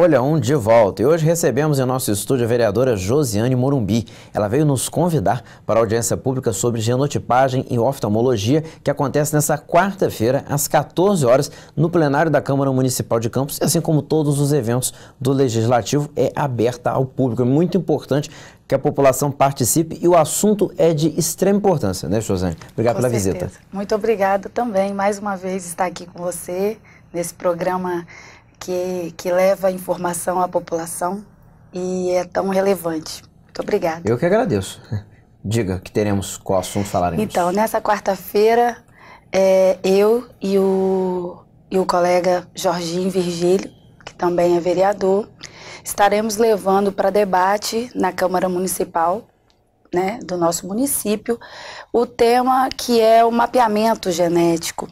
Folha 1 de volta. E hoje recebemos em nosso estúdio a vereadora Josiane Morumbi. Ela veio nos convidar para a audiência pública sobre genotipagem e oftalmologia, que acontece nesta quarta-feira, às 14 horas, no plenário da Câmara Municipal de Campos, e assim como todos os eventos do Legislativo, é aberta ao público. É muito importante que a população participe e o assunto é de extrema importância, né, Josiane? Obrigado com pela certeza. visita. Muito obrigada também, mais uma vez, estar aqui com você nesse programa que, que leva informação à população e é tão relevante. Muito obrigada. Eu que agradeço. Diga que teremos qual assunto falaremos. Então, nessa quarta-feira, é, eu e o, e o colega Jorginho Virgílio, que também é vereador, estaremos levando para debate na Câmara Municipal né, do nosso município o tema que é o mapeamento genético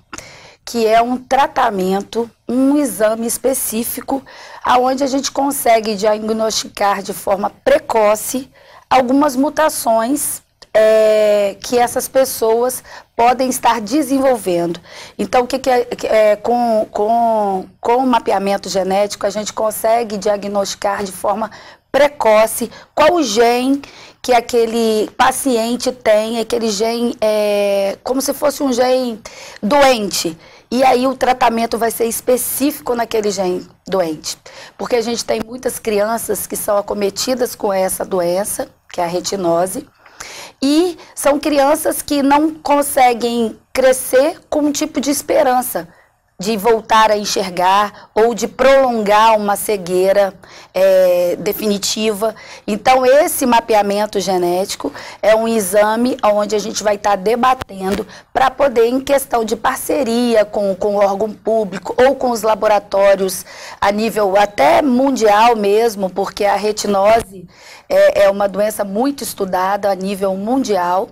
que é um tratamento, um exame específico, aonde a gente consegue diagnosticar de forma precoce algumas mutações é, que essas pessoas podem estar desenvolvendo. Então, o que, que é, é, com, com, com o mapeamento genético, a gente consegue diagnosticar de forma precoce qual o gene que aquele paciente tem, aquele gene é como se fosse um gene doente e aí o tratamento vai ser específico naquele gene doente. Porque a gente tem muitas crianças que são acometidas com essa doença, que é a retinose, e são crianças que não conseguem crescer com um tipo de esperança de voltar a enxergar ou de prolongar uma cegueira é, definitiva. Então, esse mapeamento genético é um exame onde a gente vai estar tá debatendo para poder, em questão de parceria com, com o órgão público ou com os laboratórios a nível até mundial mesmo, porque a retinose é, é uma doença muito estudada a nível mundial.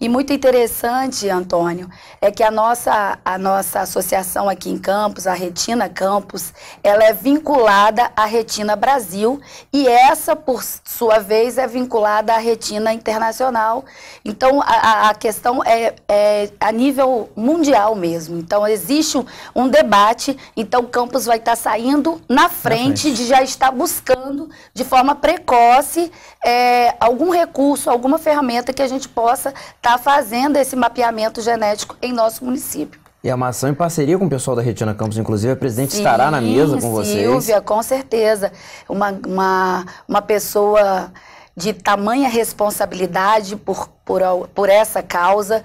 E muito interessante, Antônio, é que a nossa, a nossa associação aqui em Campos, a Retina Campos, ela é vinculada à Retina Brasil e essa, por sua vez, é vinculada à Retina Internacional. Então, a, a questão é, é a nível mundial mesmo. Então, existe um, debate, então Campos vai estar saindo na frente, na frente. de já estar buscando de forma precoce é, algum recurso, alguma ferramenta que a gente possa estar tá está fazendo esse mapeamento genético em nosso município. E a Maçã em parceria com o pessoal da Retina Campos, inclusive a presidente Sim, estará na mesa com vocês. Silvia, com certeza. Uma, uma, uma pessoa de tamanha responsabilidade por, por, por essa causa.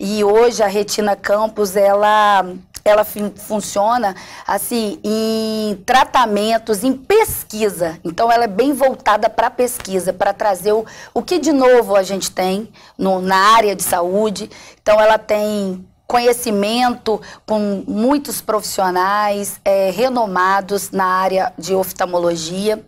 E hoje a Retina Campos, ela ela funciona assim em tratamentos, em pesquisa. Então ela é bem voltada para pesquisa, para trazer o, o que de novo a gente tem no, na área de saúde. Então ela tem conhecimento com muitos profissionais é, renomados na área de oftalmologia.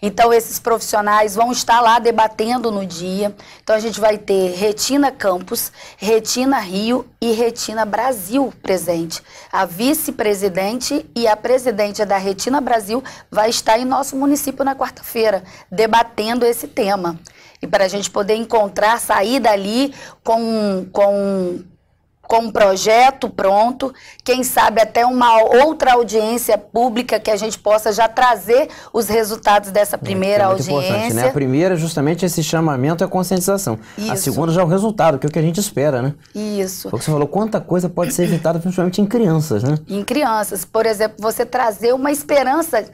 Então, esses profissionais vão estar lá debatendo no dia. Então, a gente vai ter Retina Campos, Retina Rio e Retina Brasil presente. A vice-presidente e a presidente da Retina Brasil vai estar em nosso município na quarta-feira, debatendo esse tema e para a gente poder encontrar, sair dali com, com com um projeto pronto, quem sabe até uma outra audiência pública que a gente possa já trazer os resultados dessa é, é né? primeira é audiência. Né? A primeira, justamente, esse chamamento é a conscientização. Isso. A segunda já é o resultado, que é o que a gente espera, né? Isso. Porque você falou quanta coisa pode ser evitada, principalmente em crianças, né? Em crianças. Por exemplo, você trazer uma esperança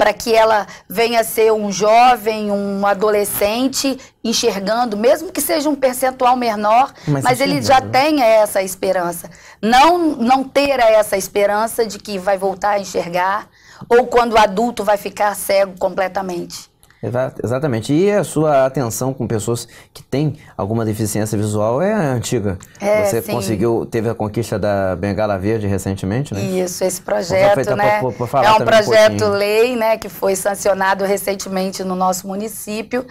para que ela venha ser um jovem, um adolescente enxergando, mesmo que seja um percentual menor, mas, mas ele já tenha essa esperança. Não não ter essa esperança de que vai voltar a enxergar ou quando adulto vai ficar cego completamente. Exatamente. E a sua atenção com pessoas que têm alguma deficiência visual é antiga. É, Você sim. conseguiu, teve a conquista da Bengala Verde recentemente, né? Isso, esse projeto, né? Pra, pra, pra é um projeto um lei, né, que foi sancionado recentemente no nosso município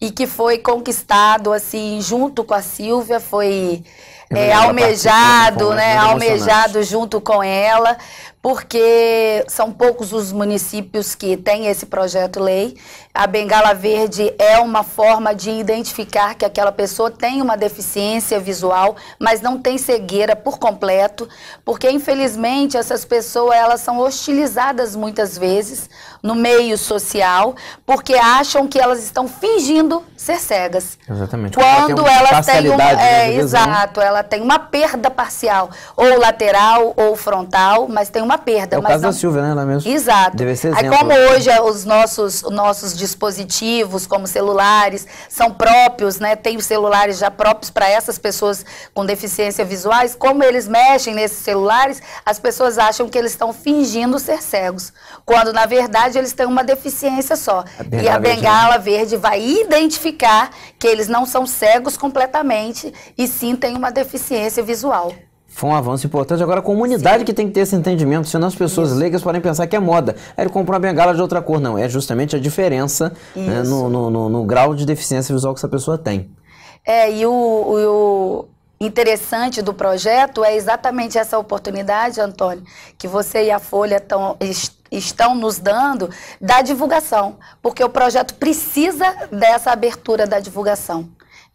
e que foi conquistado assim junto com a Silvia, foi é, almejado, né, almejado junto com ela, porque são poucos os municípios que têm esse projeto lei. A bengala verde é uma forma de identificar que aquela pessoa tem uma deficiência visual, mas não tem cegueira por completo, porque infelizmente essas pessoas elas são hostilizadas muitas vezes no meio social, porque acham que elas estão fingindo ser cegas. Exatamente. Quando ela tem uma, ela tem uma né, é, né? exato, ela tem uma perda parcial, ou lateral ou frontal, mas tem uma perda. É o caso não... da Silvia, né? Ela mesmo. Exato. Deve ser exemplo. Aí, como hoje é os nossos, nossos dispositivos, como celulares, são próprios, né? Tem os celulares já próprios para essas pessoas com deficiência visuais, como eles mexem nesses celulares, as pessoas acham que eles estão fingindo ser cegos, quando na verdade eles têm uma deficiência só. A e a né? bengala verde, verde vai identificar que eles não são cegos completamente e sim têm uma deficiência visual. Foi um avanço importante. Agora a comunidade Sim. que tem que ter esse entendimento, senão as pessoas Isso. leigas podem pensar que é moda. Aí ele comprou uma bengala de outra cor. Não, é justamente a diferença né, no, no, no, no, grau de deficiência visual que essa pessoa tem. É, e o, o, interessante do projeto é exatamente essa oportunidade, Antônio, que você e a Folha estão nos dando da divulgação, porque o projeto precisa dessa abertura da divulgação.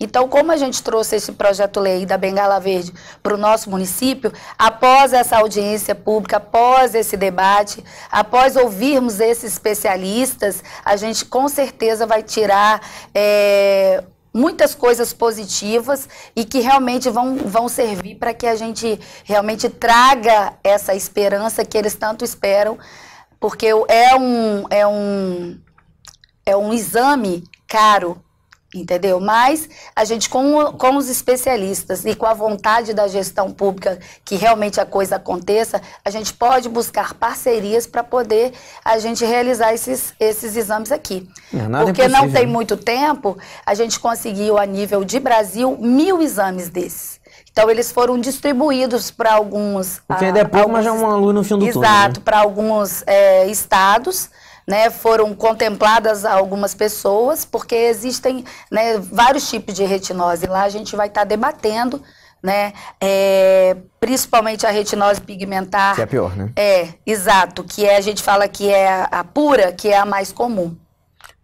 Então, como a gente trouxe esse projeto-lei da Bengala Verde para o nosso município, após essa audiência pública, após esse debate, após ouvirmos esses especialistas, a gente com certeza vai tirar é, muitas coisas positivas e que realmente vão, vão servir para que a gente realmente traga essa esperança que eles tanto esperam, porque é um, é um, é um exame caro entendeu? Mas a gente, com, com os especialistas e com a vontade da gestão pública que realmente a coisa aconteça, a gente pode buscar parcerias para poder a gente realizar esses, esses exames aqui. É, Porque é não tem né? muito tempo, a gente conseguiu, a nível de Brasil, mil exames desses. Então, eles foram distribuídos para alguns... O que ah, ainda é pouco, mas já é uma luz no fim do túnel. Exato, né? para alguns é, estados né, foram contempladas algumas pessoas, porque existem né, vários tipos de retinose. Lá a gente vai estar tá debatendo, né, é, principalmente a retinose pigmentar. Que é pior, né? É, exato, que é, a gente fala que é a pura, que é a mais comum.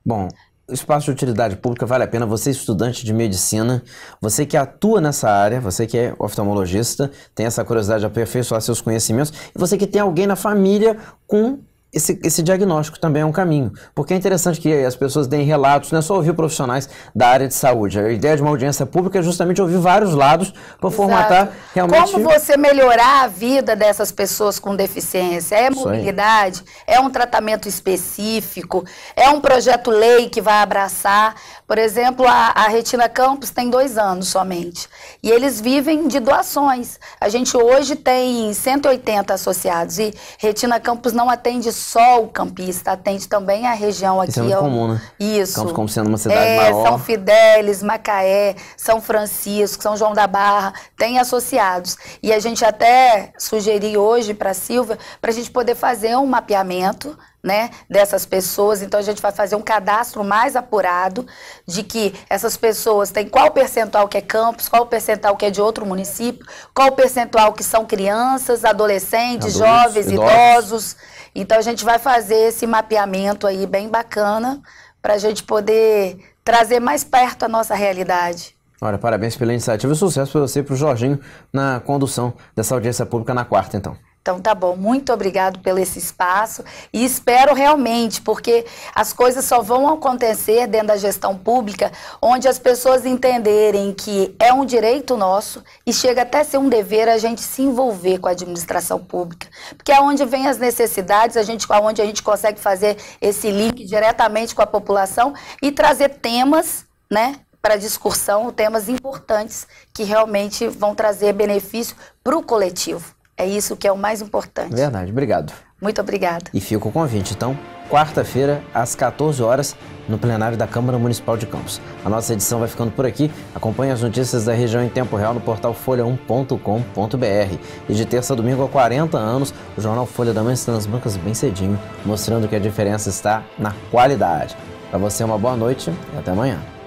Bom, espaço de utilidade pública vale a pena. Você, estudante de medicina, você que atua nessa área, você que é oftalmologista, tem essa curiosidade de aperfeiçoar seus conhecimentos, e você que tem alguém na família com esse, esse, diagnóstico também é um caminho, porque é interessante que as pessoas deem relatos, não é só ouvir profissionais da área de saúde. A ideia de uma audiência pública é justamente ouvir vários lados para formatar realmente. Como você melhorar a vida dessas pessoas com deficiência? É mobilidade? É um tratamento específico? É um projeto-lei que vai abraçar? Por exemplo, a, a Retina Campus tem dois anos somente e eles vivem de doações. A gente hoje tem 180 associados e Retina Campus não atende só o campista, atende também a região aqui. Isso é muito ao... comum, né? Isso. Campos como sendo uma é, cidade é, maior. São Fidélis, Macaé, São Francisco, São João da Barra, tem associados. E a gente até sugeriu hoje para a Silvia para a gente poder fazer um mapeamento né, dessas pessoas. Então a gente vai fazer um cadastro mais apurado de que essas pessoas têm qual percentual que é campus, qual percentual que é de outro município, qual percentual que são crianças, adolescentes, Adultos, jovens, idosos. idosos. Então a gente vai fazer esse mapeamento aí bem bacana para a gente poder trazer mais perto a nossa realidade. Olha, parabéns pela iniciativa e sucesso para você e para o Jorginho na condução dessa audiência pública na quarta, então. Então tá bom, muito obrigado pelo esse espaço e espero realmente, porque as coisas só vão acontecer dentro da gestão pública, onde as pessoas entenderem que é um direito nosso e chega até ser um dever a gente se envolver com a administração pública, porque é onde vem as necessidades, a gente, onde a gente consegue fazer esse link diretamente com a população e trazer temas, né, para discussão, temas importantes que realmente vão trazer benefício para o coletivo. É isso que é o mais importante. Verdade, obrigado. Muito obrigada. E com o convite, então, quarta-feira, às 14 horas, no plenário da Câmara Municipal de Campos. A nossa edição vai ficando por aqui. Acompanhe as notícias da região em tempo real no portal folha1.com.br. E de terça a domingo, há 40 anos, o jornal Folha da Manhã está nas bancas bem cedinho, mostrando que a diferença está na qualidade. Para você, uma boa noite e até amanhã.